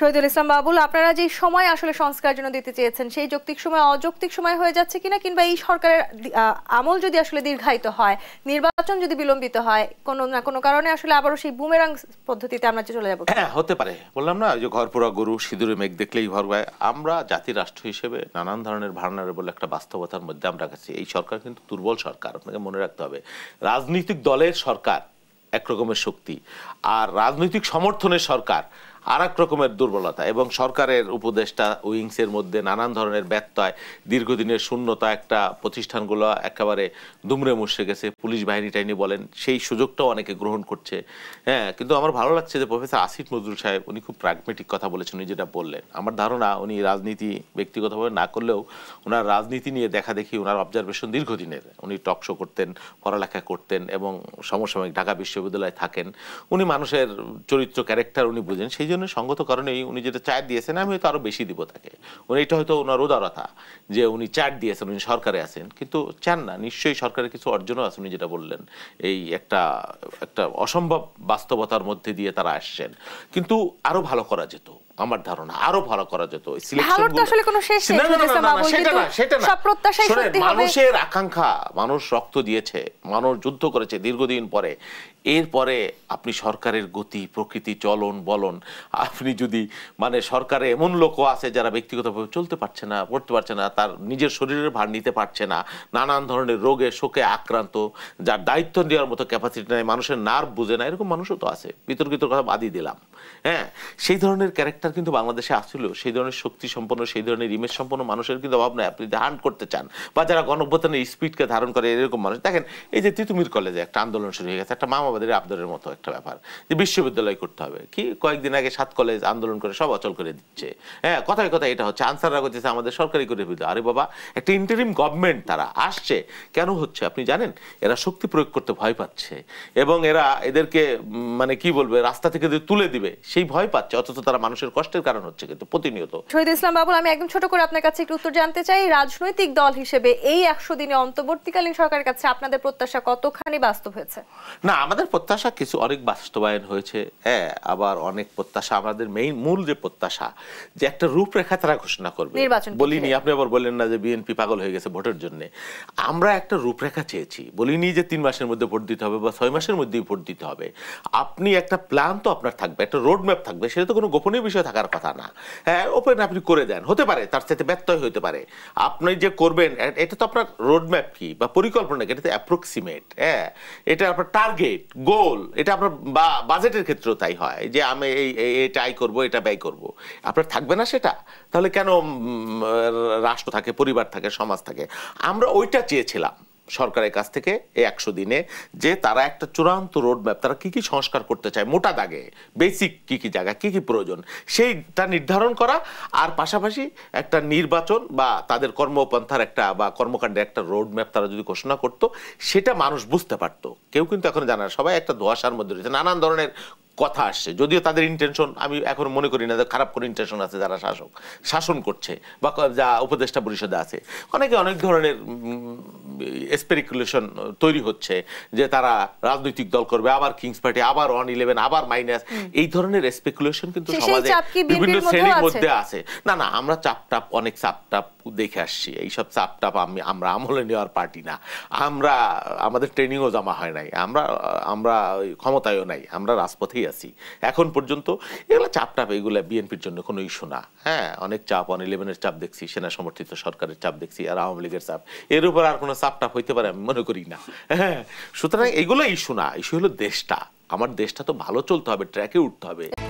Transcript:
শহীদুল ইসলাম বাবুল আপনারা যে সময় আসলে সংস্কার জন্য দিতে চেয়েছেন সেই যৌক্তিক সময় অযৌক্তিক সময় হয়ে যাচ্ছে কিনা কিংবা এই সরকারের আমল যদি আসলে দীর্ঘায়িত হয় নির্বাচন যদি বিলম্বিত হয় কোনো না কোনো কারণে আসলে আবারও সেই বুমেরাং পদ্ধতিতে আমরা যে চলে যাবো হ্যাঁ হতে পারে বললাম না যে পোড়া গরু সিঁদুরে মেঘ দেখলেই ঘর হয় আমরা জাতি রাষ্ট্র হিসেবে নানান ধরনের বলে একটা বাস্তবতার মধ্যে আমরা গেছি এই সরকার কিন্তু দুর্বল সরকার আপনাকে মনে রাখতে হবে রাজনৈতিক দলের সরকার একরকমের শক্তি আর রাজনৈতিক সমর্থনের সরকার আর রকমের দুর্বলতা এবং সরকারের উপদেষ্টা উইংসের মধ্যে নানান ধরনের ব্যত্যয় দীর্ঘদিনের শূন্যতা একটা প্রতিষ্ঠানগুলো একেবারে দুমড়ে মুসে গেছে পুলিশ বাহিনী টাইনি বলেন সেই সুযোগটাও অনেকে গ্রহণ করছে হ্যাঁ কিন্তু আমার ভালো লাগছে যে প্রফেসর আসিফ নজরুল সাহেব উনি খুব প্রাগমেটিক কথা বলেছেন উনি যেটা বললেন আমার ধারণা উনি রাজনীতি ব্যক্তিগতভাবে না করলেও ওনার রাজনীতি নিয়ে দেখা দেখি ওনার অবজারভেশন দীর্ঘদিনের উনি টক শো করতেন পড়ালেখা করতেন এবং সমসাময়িক ঢাকা বিশ্ববিদ্যালয়ে থাকেন উনি মানুষের চরিত্র ক্যারেক্টার উনি বুঝেন সেই জন্য জন্য সঙ্গত কারণেই উনি যেটা চার দিয়েছেন আমি হয়তো আরও বেশি দিব তাকে উনি এটা হয়তো ওনার উদারতা যে উনি চার দিয়েছেন উনি সরকারে আছেন কিন্তু চান না নিশ্চয়ই সরকারের কিছু অর্জনও আছে উনি যেটা বললেন এই একটা একটা অসম্ভব বাস্তবতার মধ্যে দিয়ে তারা আসছেন কিন্তু আরও ভালো করা যেত আমার ধারণা আরো ভালো করা যেত মানুষের আকাঙ্ক্ষা মানুষ রক্ত দিয়েছে মানুষ যুদ্ধ করেছে দীর্ঘদিন পরে এরপরে আপনি সরকারের গতি প্রকৃতি চলন বলন আপনি যদি মানে সরকারে এমন লোকও আছে যারা ব্যক্তিগতভাবে চলতে পারছে না পড়তে পারছে না তার নিজের শরীরের ভার নিতে পারছে না নানান ধরনের রোগে শোকে আক্রান্ত যার দায়িত্ব নেওয়ার মতো ক্যাপাসিটি নেই মানুষের নার্ভ বুঝে না এরকম মানুষও তো আছে বিতর্কিত কথা বাদই দিলাম হ্যাঁ সেই ধরনের ক্যারেক্টার কিন্তু বাংলাদেশে আসছিল সেই ধরনের শক্তি সম্পন্ন সেই ধরনের ইমেজ সম্পন্ন মানুষের কিন্তু অভাব নাই আপনি হান্ট করতে চান বা যারা গণভ্যতানের স্পিডকে ধারণ করে এরকম মানুষ দেখেন এই যে তিতুমির কলেজে একটা আন্দোলন শুরু হয়ে গেছে একটা মামাবাদের আবদরের মতো একটা ব্যাপার যে বিশ্ববিদ্যালয় করতে হবে কি কয়েকদিন আগে সাত কলেজ আন্দোলন করে সব অচল করে দিচ্ছে হ্যাঁ কথায় কথায় এটা হচ্ছে আনসাররা করতেছে আমাদের সরকারি করে ফেলতে আরে বাবা একটা ইন্টারিম গভর্নমেন্ট তারা আসছে কেন হচ্ছে আপনি জানেন এরা শক্তি প্রয়োগ করতে ভয় পাচ্ছে এবং এরা এদেরকে মানে কি বলবে রাস্তা থেকে তুলে দিবে করবে সেই ভয় পাচ্ছে অথচ তারা মানুষের কষ্টের কারণ হচ্ছে কিন্তু প্রতিনিয়ত শহীদ ইসলাম বাবুল আমি একদম ছোট করে আপনার কাছে একটু উত্তর জানতে চাই রাজনৈতিক দল হিসেবে এই একশো দিনে অন্তর্বর্তীকালীন সরকারের কাছে আপনাদের প্রত্যাশা কতখানি বাস্তব হয়েছে না আমাদের প্রত্যাশা কিছু অনেক বাস্তবায়ন হয়েছে হ্যাঁ আবার অনেক প্রত্যাশা আমাদের মেইন মূল যে প্রত্যাশা যে একটা রূপরেখা তারা ঘোষণা করবে বলিনি আপনি আবার বলেন না যে বিএনপি পাগল হয়ে গেছে ভোটের জন্য আমরা একটা রূপরেখা চেয়েছি বলিনি যে তিন মাসের মধ্যে ভোট দিতে হবে বা ছয় মাসের মধ্যেই ভোট দিতে হবে আপনি একটা প্ল্যান তো আপনার থাকবে একটা একটা রোড ম্যাপ থাকবে সেটা তো কোনো গোপনীয় বিষয় থাকার কথা না হ্যাঁ ওপেন আপনি করে দেন হতে পারে তার সাথে ব্যর্থ হতে পারে আপনি যে করবেন এটা তো আপনার রোড ম্যাপ কি বা পরিকল্পনা কি এটা তো অ্যাপ্রক্সিমেট হ্যাঁ এটা আপনার টার্গেট গোল এটা আপনার বাজেটের ক্ষেত্রেও তাই হয় যে আমি এই এটা আয় করবো এটা ব্যয় করব আপনার থাকবে না সেটা তাহলে কেন রাষ্ট্র থাকে পরিবার থাকে সমাজ থাকে আমরা ওইটা চেয়েছিলাম সরকারের কাছ থেকে এই একশো দিনে যে তারা একটা চূড়ান্ত রোডম্যাপ তারা কি কি সংস্কার করতে চায় মোটা দাগে বেসিক কি কি জায়গা কি কি প্রয়োজন সেইটা নির্ধারণ করা আর পাশাপাশি একটা নির্বাচন বা তাদের কর্মপন্থার একটা বা কর্মকাণ্ডের একটা রোডম্যাপ তারা যদি ঘোষণা করত সেটা মানুষ বুঝতে পারত কেউ কিন্তু এখন জানে না সবাই একটা ধোয়াশার মধ্যে রয়েছে নানান ধরনের কথা আসছে যদিও তাদের ইন্টেনশন আমি এখন মনে করি না খারাপ কোনো ইন্টেনশন আছে যারা শাসক শাসন করছে বা যা উপদেষ্টা পরিষদে আছে অনেকে অনেক ধরনের স্পেরিকুলেশন তৈরি হচ্ছে যে তারা রাজনৈতিক দল করবে আবার কিংস পার্টি আবার ওয়ান ইলেভেন আবার মাইনাস এই ধরনের স্পেকুলেশন কিন্তু সমাজে বিভিন্ন শ্রেণীর মধ্যে আছে না না আমরা চাপটাপ অনেক চাপটাপ দেখে আসছি এইসব চাপটাপ আমি আমরা আমলে নেওয়ার পার্টি না আমরা আমাদের ট্রেনিংও জমা হয় নাই আমরা আমরা ক্ষমতায়ও নাই আমরা রাজপথেই আছি এখন পর্যন্ত এগুলো চাপ টাপ এগুলো বিএনপির জন্য কোনো ইস্যু না হ্যাঁ অনেক চাপ অন ইলেভেনের চাপ দেখছি সেনা সমর্থিত সরকারের চাপ দেখছি আর আওয়ামী লীগের চাপ এর উপর আর কোনো চাপ টাপ হইতে পারে আমি মনে করি না হ্যাঁ সুতরাং এগুলো ইস্যু না ইস্যু হলো দেশটা আমার দেশটা তো ভালো চলতে হবে ট্র্যাকে উঠতে হবে